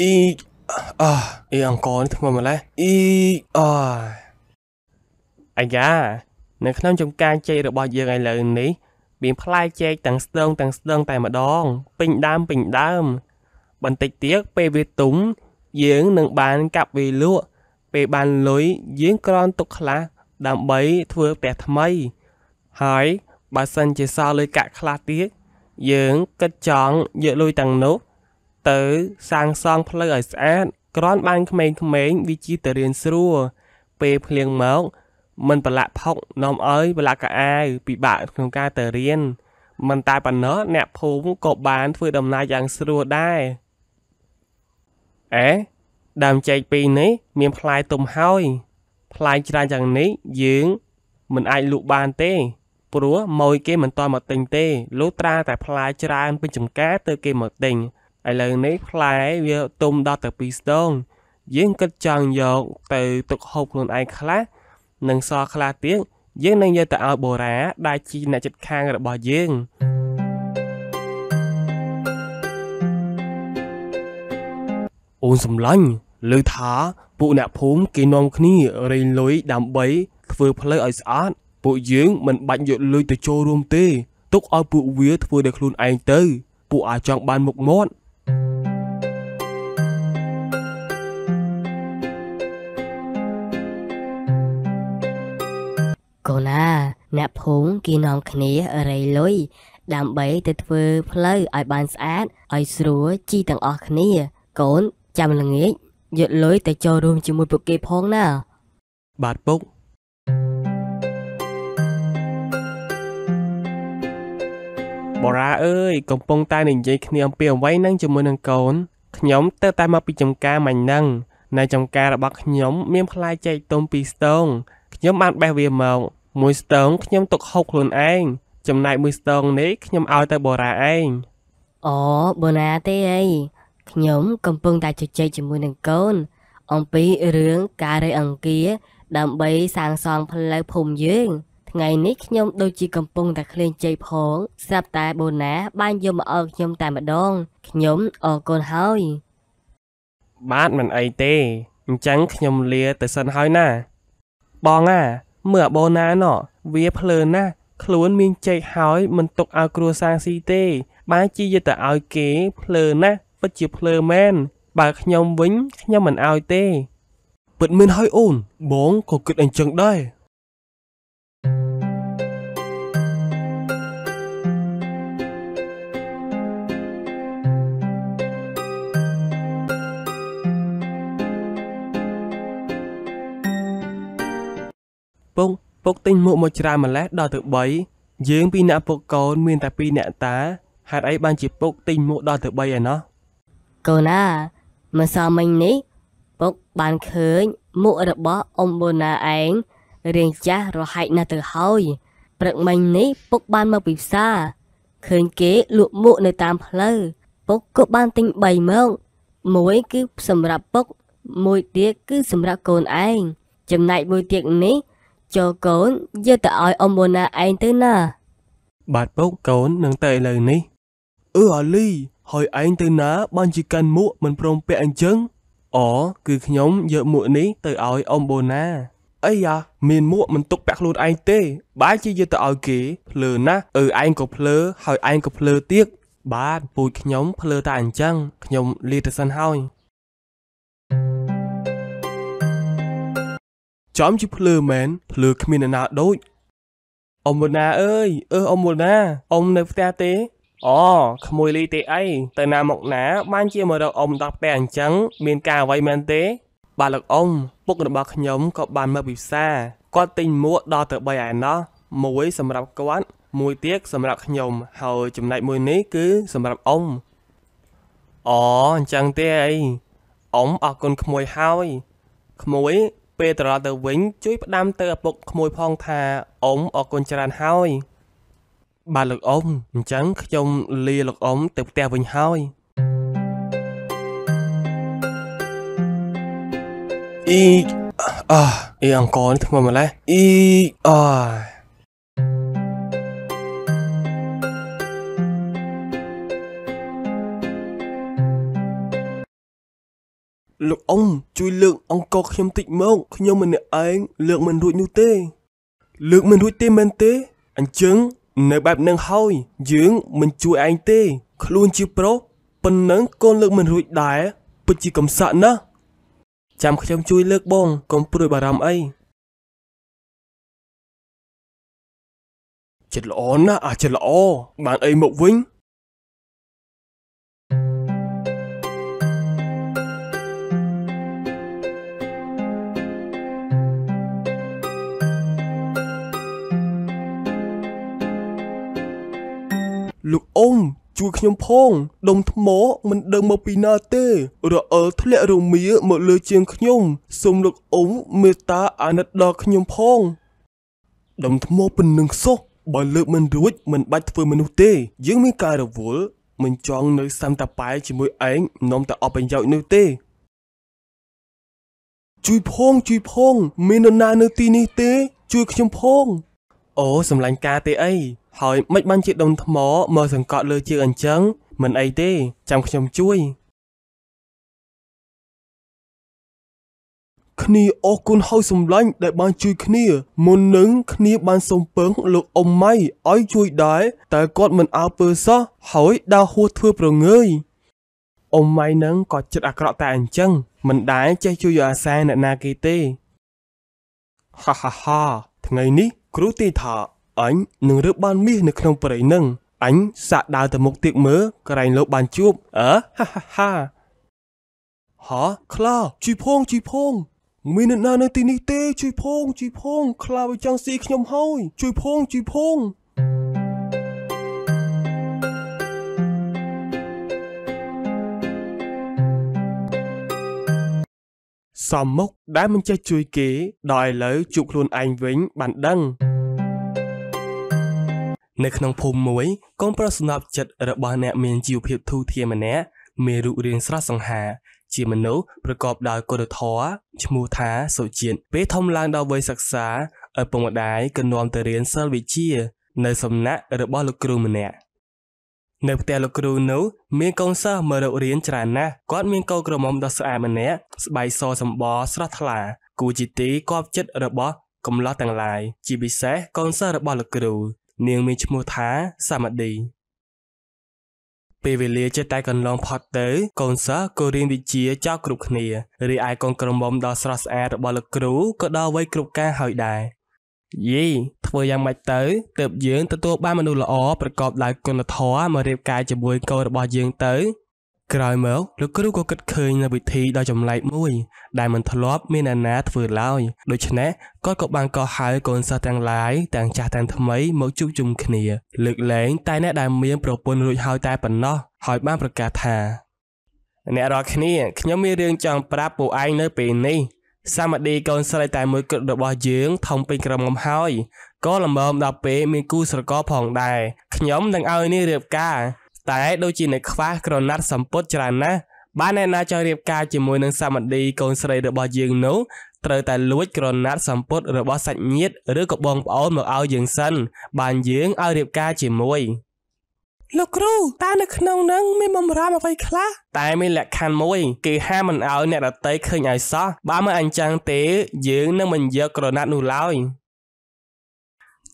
អ៊ីអោះអ៊ីអង្គនេះធ្ងន់ម្ល៉េះអ៊ីអោះអាយ៉ានៅក្នុងចំការចេករបស់យើងឥឡូវនេះ មានផ្លែចេកទាំងស្ទងទាំងស្ទងតែម្ដងពេញដើមពេញដើម បន្តិចទៀតពេលវាទុំ យើងនឹងបានកាប់វាលក់ ពេលបានលុយយើងក្រនទុកខ្លះដើម្បីធ្វើផ្ទះថ្មី ហើយបើសិនជាសល់លុយកាក់ខ្លះទៀតយើងគិតចង់យកលុយទាំងនោះទៅ សាងសង់ផ្លូវឲ្យស្អាតក្រាន់បានក្មេងៗវិជាទៅរៀនស្រួលពេលភ្លៀងមកមិនប្រឡាក់ផុកនាំឲ្យប្រឡាក់កៅអាវពិបាកក្នុងការទៅរៀនមិនតែប៉ុណ្ណោះអ្នកភូមិក៏បាន ធ្វើដំណើរយ៉ាងស្រួលដែរអេដើមចេកពីរនេះ មានផ្លែទុំហើយ ផ្លែច្រើនយ៉ាងនេះយើង មិនអាចលក់បានទេ ព្រោះម៉ួយគេមិនតមកទិញទេលុះត្រាតែផ្លែច្រើនពេញចំការទៅគេមកទិញឥឡូវនេះផ្លែវាទុំដល់ទៅ2ស្ទងយើងគិតចង់យកទៅទុកហូបខ្លួនឯងខ្លះនិងសល់ខ្លះទៀតយើងនឹងយកទៅឲ្យបូរ៉ាដែល ជាអ្នកចិត្តខាងរបស់យើងអូនសំឡាញ់លើថា ពួកអ្នកភូមិគេនាំគ្នារែងលុយដើម្បីធ្វើផ្លូវឲ្យស្អាតពួកយើងមិនបាច់យកលុយទៅចូលរួមទេទុកឲ្យពួកវាធ្វើដោយខ្លួនឯងទៅ ពួកអាចង់បានមុខមាត់កូណាអ្នកភូមិគេនាំគ្នារៃលុយដើម្បី ទៅធ្វើ ផ្លូវឲ្យបានស្អាតឲ្យស្រួលជីទាំងអស់គ្នា កូនចាំល្ងាចយកលុយទៅចូលរួម ជាមួយពួកគេផងណា បាទពុកបូរ៉ាអើយកំពុងតែនិយាយគ្នាអំពីអ្វីនឹងជាមួយនឹងកូនខ្ញុំទៅតែមកពីចំការមាញ់នឹងនៅចំការរបស់ខ្ញុំមានផ្លែចេកទុំពីរស្ទងខ្ញុំបានបេះវាមកមួយស្ទងខ្ញុំទុកហូបខ្លួនឯងចំណែកមួយស្ទងនេះខ្ញុំឲ្យទៅបូរ៉ាឯងអូបូរ៉ាទេអីខ្ញុំកំពុងតែជជែកជាមួយនឹងកូនអំពីរឿងការរើអង្គាដើម្បីសាងសង់ផ្លូវភូមិយើង ថ្ងៃនេះខ្ញុំដូចជា កំពុងតែឃ្លេងជ័យផងស្រាប់តែបូណាបានយកមកអើខ្ញុំតែម្ដងខ្ញុំអរគុណហើយបាទមិនអីទេអញ្ចឹងខ្ញុំលា ទៅសិនហើយណាបងអាមើលបូនណាណោះវាភ្លើនណាស់ខ្លួនមានចេកហើយ មិនទុកឲ្យគ្រួសារស៊ីទេបើជាយទៅឲ្យគេភ្លើណាស់ពិតជាភ្លើមែនបើខ្ញុំវិញខ្ញុំមិនឲ្យទេពិតមែនហើយអូន បងក៏គិតអញ្ចឹងដែរពុកពុកទិញមួកមកច្រើនម្លេះដល់ទៅ3យើងពីរអ្នកពុកកូនមានតែពីរអ្នកតាហេតុអីបានជាពុកទិញមួកដល់ទៅ3ឯណោះកូនណាម្សិលមិញនេះ ពុកបានឃើញមួករបស់អ៊ំបូណាឯងរៀងចាស់រហែកណាស់ទៅហើយព្រឹកមិញនេះពុកបានមកពីផ្សារឃើញគេលក់មួកនៅតាមផ្លូវពុកក៏បានទិញ3មកមួយគឺសម្រាប់ពុកមួយទៀតគឺសម្រាប់កូនឯងចំណែកមួយទៀតនេះចូលកូនយកទៅឲ្យអមូណាឯងទៅណាបាទពុកកូននឹងទៅឥឡូវនេះអឺអាលីហើយឯងទៅណាបានជាកាន់មួកមិនព្រមពាក់អញ្ចឹងអ គឺខ្ញុំយកមួកនេះទៅឲ្យអមបូណាអីយ៉ាមានមួកមិនទុកពាក់ខ្លួនឯងទេ បាយជាយកទៅឲ្យគេភ្លើណាស់អឺឯងក៏ភ្លើហើយឯងក៏ភ្លើទៀតបាទពូជខ្ញុំភ្លើតែអញ្ចឹងខ្ញុំលាទៅសិនហើយ thank you ចំជាភ្លើមែនភ្លើគ្មានណាដូចអ៊ំមុនណាអើយអឺអ៊ំមុនណាអ៊ំនៅផ្ទះទេអូក្មួយលីទេអីទៅណាមកណា បានជាមករកអ៊ំដល់ផ្ទះអញ្ចឹងមានការអ្វីមែនទេ បាទលោកអ៊ំពុក របស់ខ្ញុំក៏បានមកពិសាគាត់ទិញមួកដល់ទៅ3ឯណោះមួយសម្រាប់គាត់មួយទៀតសម្រាប់ខ្ញុំហើយចំណែកមួយនេះគឺសម្រាប់អ៊ំអូអញ្ចឹងទេអីអ៊ំអរគុណក្មួយហើយក្មួយពេលត្រឡប់ទៅវិញជួយផ្ដាំទៅឪពុកក្មួយផងថាអ៊ំអរគុណច្រើនហើយបាទលោកអ៊ំអញ្ចឹង ខ្ញុំលាលោកអ៊ំទៅផ្ទះវិញហើយអ៊ីអអីអង្គរនេះធ្វើម្លេះអ៊ីអលោកអ៊ំជួយលើកអង្គរខ្ញុំតិចមកខ្ញុំម្នាក់ឯងលើកមិនរួចនោះទេ លើកមិនរួចទេមែនទេអញ្ចឹងនៅបែបនឹងហើយយើង មិនជួយឯងទេ ខ្លួនជាប្រុសប៉ុណ្ណឹងកូនលើកមិនរួចដែរពិតជាកំសក់ណាស់ចាំខ្ញុំជួយ លើកបង កុំព្រួយបារម្ភអីចិត្តល្អណាស់អាចិត្តល្អបាន អីមកវិញលោកអ៊ំជួយខ្ញុំផងដុំថ្មមិនដឹងមកពីណាទេ រអិលធ្លាក់រមៀមកលើជាង ខ្ញុំសូមលោកអ៊ំមេត្តាអាណិតដល់ខ្ញុំផងដុំថ្មប៉ុណ្ណឹងសោះបើលើកមិនរួចមិនបាច់ធ្វើមនុស្សទេយើងមានការរវល់មិនចង់នៅសាំតាប៉ែជាមួយឯងនាំតែអបប្រយោជន៍នោះទេជួយផងជួយផងមាននរណានៅទីនេះទេ ជួយខ្ញុំផងអូសម្លាញ់ការទេអីហើយមិនបានជាដុំថ្មមកសង្កត់លើជាងអញ្ចឹងមិនអីទេចាំខ្ញុំជួយគ្នាអរគុណហើយសម្លាញ់ដែលបានជួយគ្នាមុននឹងគ្នាបានសុំពឹងលោកអ៊ុំម៉ៃឲ្យជួយដែរតែគាត់មិនអើពើសោះហើយដើរហួសធ្វើប្រងើយអ៊ុំម៉ៃនឹងក៏ចិត្តអាក្រក់តែអញ្ចឹងមិនដែរចេះជួយយកអាសាអ្នកណាគេទេហាហាហា ថ្ងៃនេះគ្រូទីថាអញនឹងរើបានមាសនៅក្នុងព្រៃនឹងអញសាក់ដើរទៅមុខទៀតមើលក្រែងលោកបានជួបអើហាហាហាហ៎ខ្លាជីភងជីភងមានអ្នកណានៅទីនេះទេជួយភងជួយភងខ្លាវចង់ស៊ីខ្ញុំហើយជួយភងជួយភងសំមុខដែលមិនចេះជួយគេដល់ឥឡូវជួបខ្លួនឯងវិញបានដឹងនៅក្នុងភូមិមួយកូនប្រុសសំណប់ចិត្តរបស់អ្នកមានជីវភាពធូរធារម្នាក់មានរូបរាងស្រស់សង្ហាជាមនុស្សប្រកបដោយគុណធម៌ឈ្មោះថាសុជាតិពេលធំឡើងដល់វ័យសិក្សាឪពុកម្ដាយក៏នាំទៅរៀនសិលវិជ្ជានៅសំណាក់របស់លោកគ្រូម្នាក់នៅផ្ទះលោកគ្រូនោះមានកូនសិស្សមករករៀនច្រើនណាស់គាត់មានកូនក្រមុំដ៏ស្អាតម្នាក់ស្បែកសសម្បស្រស់ថ្លាគូជាទីគាប់ចិត្តរបស់កំឡោះទាំងឡាយ ជាពិសេសកូនសិស្សរបស់លោកគ្រូនាងមានឈ្មោះថាសាមឌីពេលវេលាចិត្តតែកន្លងផុតទៅកូនសិស្សក៏រៀនវិជ្ជាចោលគ្រប់គ្នារីឯកូនក្រមុំដ៏ស្រស់ស្អាតរបស់លោកគ្រូក៏ដល់វ័យគ្រប់ការហើយដែរយីធ្វើយ៉ាងម៉េចទៅទើបយើងទទួលបានមនុស្សល្អប្រកបដោយគុណធម៌មករៀបការជាមួយកូនរបស់យើងទៅក្រោយមកលោកគ្រូក៏គិតឃើញនៅវិធីដ៏ចម្លែកមួយ ដែលមិនធ្លាប់មានអាណាធ្វើឡើយដូច្នេះគាត់ក៏បានកោះហៅកូនសិស្សទាំងឡាយទាំងចាស់ទាំងថ្មីមកជួបជុំគ្នាលើកលែងតែអ្នកដែលមានប្រពន្ធរួចហើយតែប៉ុណ្ណោះហើយបានប្រកាសថា អ្នករាល់គ្នាខ្ញុំមានរឿងចង់ប្រាប់ពួកឯងនៅពេលនេះសាមឌីកូនស្រីតែមួយគត់របស់យើង ធំពេញក្រមុំហើយក៏ល្មមដល់ពេលមានគូស្រករផងដែរខ្ញុំនឹងឲ្យនេះរៀបការតែដូចជានៅខ្វះក្រណាត់សម្ពុតច្រើនណាស់បានអ្នកណាចង់រៀបការជាមួយនឹងសាមឌីកូនស្រីរបស់យើងនោះត្រូវតែលួចក្រណាត់សម្ពុតរបស់សាច់ញាតិឬក៏បងប្អូនមកឲ្យយើងសិនបានយើងឲ្យរៀបការជាមួយលោកគ្រូតើនៅក្នុងនឹងមានបំរាមអ្វីខ្លះតែមានលក្ខខណ្ឌមួយគេហាមមិនឲ្យអ្នកដតីឃើញឲ្យសោះបើមិនអញ្ចឹងទេយើងនឹងមិនយកក្រណាត់នោះឡើយ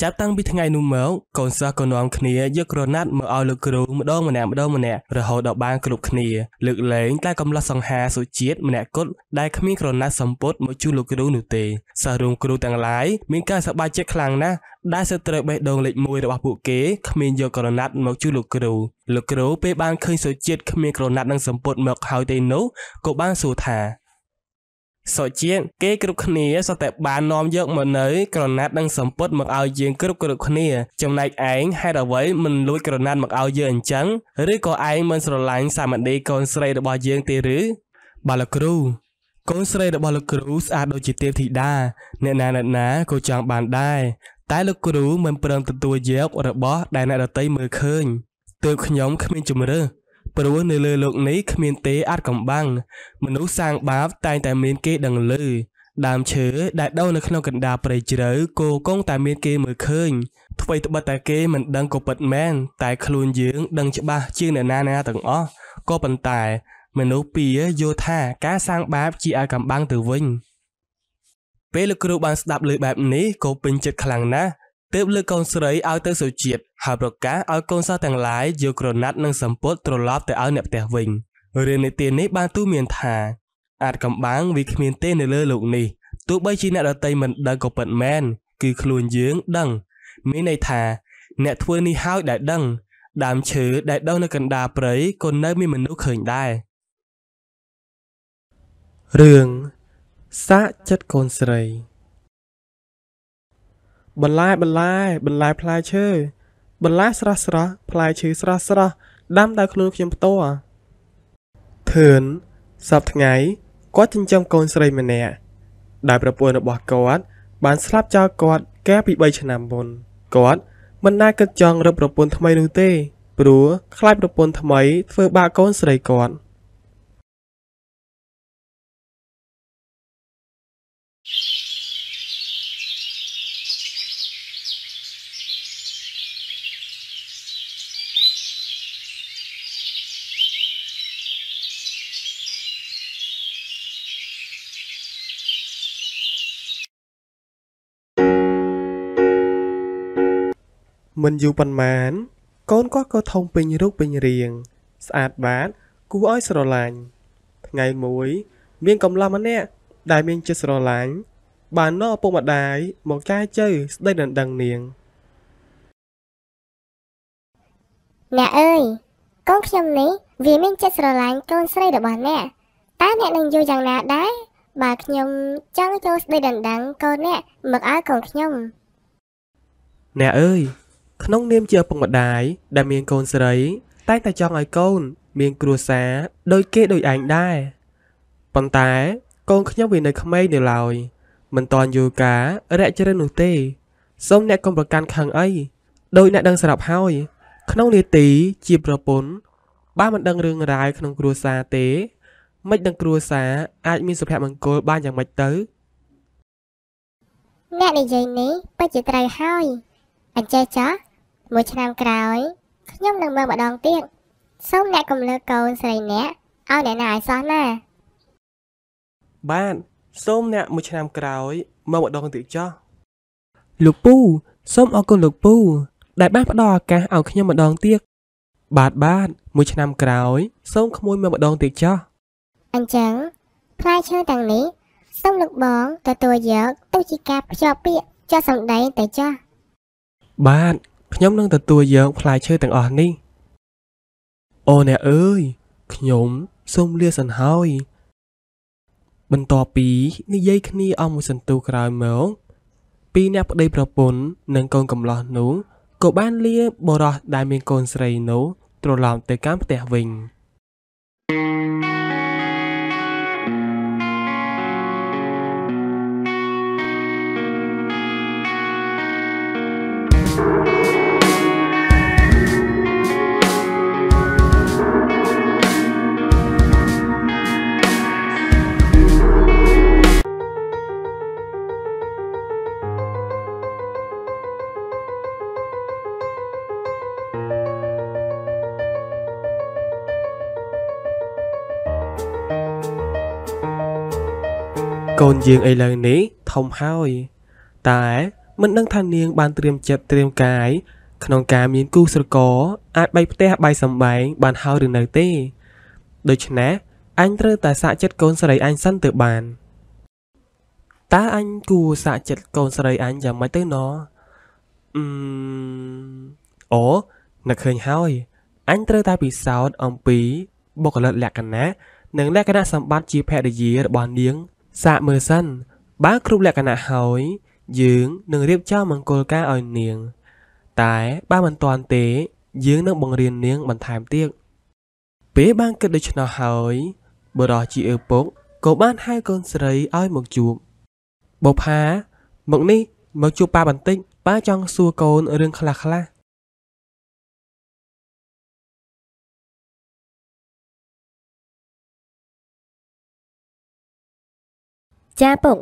ចាប់តាំងពីថ្ងៃនោះមកកូនសិស្សក៏នាំគ្នាយកក្រណាត់មកឲ្យលោកគ្រូម្ដងម្នាក់ម្ដងម្នាក់រហូតដល់បានគ្រប់គ្នាលើកលែងតែកំឡោះសង្ហាសុជាតិម្នាក់គត់ដែលគ្មានក្រណាត់សម្ពុតមកជួលោកគ្រូនោះទេសិស្សរួមគ្រូទាំងឡាយមានការសប្បាយចិត្តខ្លាំងណាស់ដែលសិស្សត្រូវបេះដូងលេខ1របស់ពួកគេគ្មានយកក្រណាត់មកជួលោកគ្រូលោកគ្រូពេលបានឃើញសុជាតិគ្មានក្រណាត់និងសម្ពុតមកហើយទេនោះក៏បានសួរថាសុជាតិគេគ្រប់គ្នាសតែបាននាំយកមកនៅក្រណាត់និងសម្ពុតមកឲ្យយើងគ្រប់គ្រប់គ្នាចំណែកឯងហេតុអ្វីមិនលួចក្រណាត់មកឲ្យយើងអញ្ចឹងឬក៏ឯងមិនស្រឡាញ់សាមណេរកូនស្រីរបស់យើងទេឬបាទលោកគ្រូកូនស្រីរបស់លោកគ្រូស្អាតដូចជាទេពធីតាអ្នកណាអ្នកណាក៏ចង់បានដែរតែលោកគ្រូមិនព្រមទទួលយករបស់ដែលអ្នកដតីមើលឃើញទើបខ្ញុំគ្មានជំរឿសព្រោះនៅលើលោកនេះគ្មានទេអាចកំបាំងមនុស្សសាងបាបតែងតែមានគេដឹងឮដើមឈើដែលដុះនៅក្នុងកណ្ដាលព្រៃជ្រៅគោគង់តែមានគេមើលឃើញថ្មីត្បិតតែគេមិនដឹងក៏ពិតមែនតែខ្លួនយើងដឹងច្បាស់ជាងអ្នកណាណាទាំងអស់ក៏ប៉ុន្តែ មនុស្សពៀយល់ថាការសាងបាបជាឲ្យកំបាំងទៅវិញ ពេលលោកគ្រូបានស្ដាប់លើបែបនេះក៏ពេញចិត្តខ្លាំងណាស់ទើបលើកកូនស្រីឲ្យទៅសុជាតិហើយប្រកាសឲ្យកូនសិស្សទាំងឡាយយកក្រណាត់និងសម្ពុតត្រឡប់ទៅឲ្យអ្នកផ្ទះវិញរឿងនីតិនេះបានទូមាន ថាអាចកំបាំងវាគ្មានទេនៅលើលោកនេះទោះបីជាអ្នកដតីមិនដឹងក៏ពិតមែនគឺខ្លួនយើងដឹងមានន័យថា អ្នកធ្វើនេះហើយដែលដឹង ដើមឈើដែលដុះនៅកណ្ដាលព្រៃក៏នៅ មានមនុស្សឃើញដែររឿងសាកចិត្តកូនស្រីបន្លែបន្លែបន្លែផ្លែឈើបន្លែស្រស់ស្រស់ផ្លែឈើស្រស់ស្រស់ដាំដោយខ្លួនខ្ញុំផ្ទាល់ធឿនសប្តាហ៍ថ្ងៃគាត់ចិញ្ចឹមកូនស្រីម្នាក់ដែល ប្រពន្ធរបស់គាត់ បានស្លាប់ចោលគាត់ កាលពី3ឆ្នាំមុនគាត់មិនដែលគិតចង់រកប្រពន្ធថ្មីនោះទេព្រោះខ្លាចប្រពន្ធថ្មីធ្វើបាបកូនស្រីគាត់មិនយូរប៉ុន្មាន កូនគាត់ក៏ធំពេញរូបពេញរាងស្អាតបាតគួរឲ្យស្រឡាញ់ថ្ងៃមួយ មានកំឡោះម្នាក់ដែលមានចិត្តស្រឡាញ់បានណោពុកម្ដាយមកចែកជើ ស្ដីដណ្ដឹងនាងអ្នកអើយកូនខ្ញុំនេះវាមានចិត្តស្រឡាញ់កូនស្រីរបស់អ្នកតើអ្នកនឹងយល់យ៉ាងណាដែរបើខ្ញុំ ចង់ចូលស្ដីដណ្ដឹងកូនអ្នក មកឲ្យកូនខ្ញុំអ្នកអើយក្នុងនាមជាឪពុកម្ដាយដែលមានកូនស្រី តែងតែចង់ឲ្យកូន មានគ្រួសារដូចគេដូចឯងដែរប៉ុន្តែកូនខ្ញុំវានៅក្មេងនៅឡើយមិនតាន់យល់ការរាក់ជ្រឹងនោះទេសូមអ្នកកុំប្រកាន់ខឹងអីដោយអ្នកដឹងស្រាប់ហើយក្នុងនេតិជាប្រពន្ធបើមិនដឹងរឿងរ៉ាវក្នុងគ្រួសារទេ មិនដឹងគ្រួសារអាចមានសុភមង្គលបានយ៉ាងម៉េចទៅអ្នកនិយាយនេះពិតជាត្រូវហើយអញ្ចេះចាមួយឆ្នាំក្រោយខ្ញុំនឹងមើលម្ដងទៀតសូមអ្នកកុំលើកូនស្រីអ្នកឲ្យអ្នកណាឲ្យសោះណាបាទសូមអ្នកមួយឆ្នាំក្រោយមកម្ដងទៀតចោះលោកពូសូមអរគុណលោកពូ ដែលបានផ្ដល់ឱកាសឲ្យខ្ញុំម្ដងទៀតបាទបាទមួយឆ្នាំក្រោយសូមក្មួយមកម្ដងទៀតចោះអញ្ចឹង ផ្លែឈើទាំងនេះសូមលោកបងទទួលយកទៅជាការភ្ជាប់ពាក្យចាស់សម្ដែងទៅចាស់បាទខ្ញុំនឹងទទួលយកផ្លែឈើទាំងអស់នេះអូអ្នកអើយខ្ញុំសូមលាសិនហើយបន្ទាប់ពីនិយាយគ្នាអស់មួយសន្ទុះក្រោយមកពីរអ្នកប្តីប្រពន្ធនិងកូនកំលោះនោះក៏បានលាបរោះដែលមានកូនស្រីនោះ ត្រឡប់ទៅកាន់ផ្ទះវិញ thank you កូនយើងឥឡូវនេះធំហើយ តែមិនដឹងថានាង បានត្រៀមចិត្តត្រៀមកាយក្នុងការមានគូស្រករអាចបៃផ្ទះបៃសំបែងបានហើយឬនៅទេ ដូច្នេះអញត្រូវតែសាកចិត្តកូនស្រីអញសិនទៅបានតើអញគួរសាកចិត្តកូនស្រីអញយ៉ាងម៉េចទៅណអឺអូនឹកឃើញហើយអញត្រូវតែពិសោធន៍អំពីបុគ្គលិកលក្ខណៈនិងលក្ខណៈសម្បត្តិជាភរិយារបស់នាងសាកមើលសិនបើគ្រប់លក្ខណៈហើយយើងនឹងរៀបចំមង្គលការឲ្យនាង តែបើមិនទាន់ទេ យើងនឹងបង្រៀននាងបន្ថែមទៀតពេលបានគិតដូច្នោះហើយបុរសជាឪពុកក៏បានហៅកូនស្រីឲ្យមកជួបបុផាមកនេះមកជួបប៉ាបន្តិចប៉ាចង់សួរកូនរឿងខ្លះៗចាពុក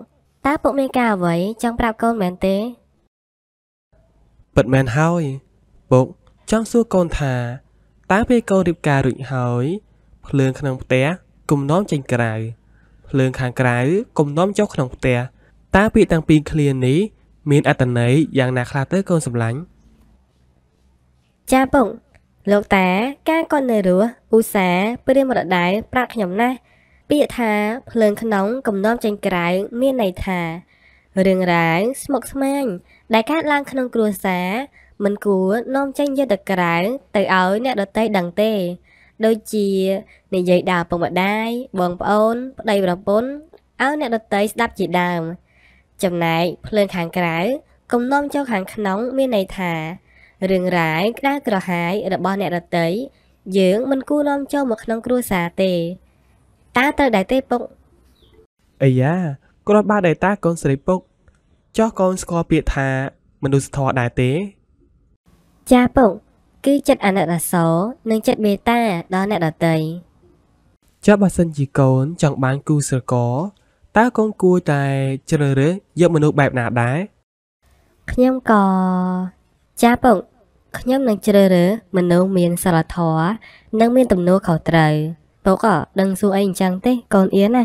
តើពុកមានការអ្វីចង់ប្រាប់កូនមែនទេពិតមែនហើយពុកចង់សួរកូនថាតើពេលកូនរៀបការរួចហើយភ្លើងក្នុងផ្ទះកុំនាំចេញក្រៅភ្លើងខាងក្រៅកុំនាំចូលក្នុងផ្ទះតើពាក្យទាំងពីរឃ្លានេះមានអត្ថន័យយ៉ាងណាខ្លះទៅកូនសម្លាញ់ចាពុកលោកតាការគាត់នៅរស់ឧស្សាហ៍ព្រាមរដាយប្រាក់ខ្ញុំណាស់ពាក្យថាភ្លើងក្នុងកំណោមចេញក្រៅមានន័យថារឿងរ៉ាវស្មុគស្មាញដែលកើតឡើងក្នុងគ្រួសារមិនគួរនាំចេញយកទៅក្រៅទៅឲ្យអ្នកដទៃដឹងទេដូចជានិយាយដល់ឪពុកម្ដាយបងប្អូនប្តីប្រពន្ធឲ្យអ្នកដទៃស្ដាប់ជាដើមចំណែកភ្លើងខាងក្រៅកំណោមចូលខាងក្នុងមានន័យថារឿងរ៉ាវក្តៅក្រហាយរបស់អ្នកដទៃយើងមិនគួរនាំចូលមកក្នុងគ្រួសារទេតាទៅដែរទេពុកអាយ៉ាគ្រាន់បានដែរតាកូនស្រីពុកចោះកូនស្គាល់ពាក្យថាមនុស្សធម៌ដែរទេ ចាពុកគឺចិត្តអណិតអាសូរនិងចិត្តមេត្តាដល់អ្នកដទៃចុះបើសិនជាកូនចង់បានគូស្រករតើកូនគួរតែជ្រើសរើសយកមនុស្សបែបណាដែរខ្ញុំក៏ចាពុកខ្ញុំនឹងជ្រើសរើសមនុស្សមានសិលធម៌និងមានទំនួលខុសត្រូវពុកអដឹងសួរអីអញ្ចឹងទេកូនអៀនណា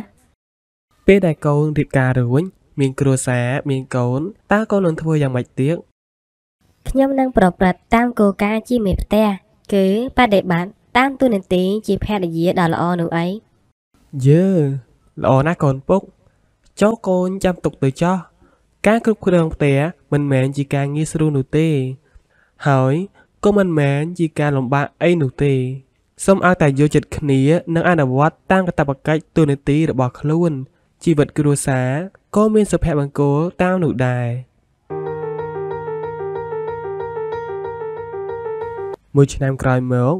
ពេលដែលកូនរៀបការរួចមានគ្រួសារមានកូនតើកូននឹងធ្វើយ៉ាងម៉េចទៀតខ្ញុំនឹងប្រព្រឹត្តតាមគោលការណ៍ជាមេផ្ទះគឺបដិបត្តិតាមទូនាទីជាភរិយាដ៏ល្អនោះអីយើល្អណាស់កូនពុកចុះកូនចាំទុកទៅចោះការគ្រប់គ្រងផ្ទះមិនមែនជាការងាយស្រួលនោះទេហើយក៏មិនមែនជាការលំបាកអីនោះទេសូមឲ្យតែយល់ចិត្តគ្នានិងអនុវត្តតាមកាតព្វកិច្ចទូនាទីរបស់ខ្លួនជីវិតគ្រួសារក៏មានសុភមង្គលតាមនោះដែរមួយឆ្នាំក្រោយមក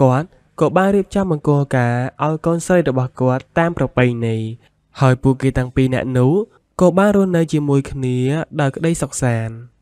គាត់ក៏បានរៀបចំមង្គលការឲ្យកូនស្រីរបស់គាត់តាមប្រពៃណីហើយពួកគេទាំងពីរនាក់នោះក៏បានរស់នៅជាមួយគ្នាដោយក្តីសុខសាន្ត។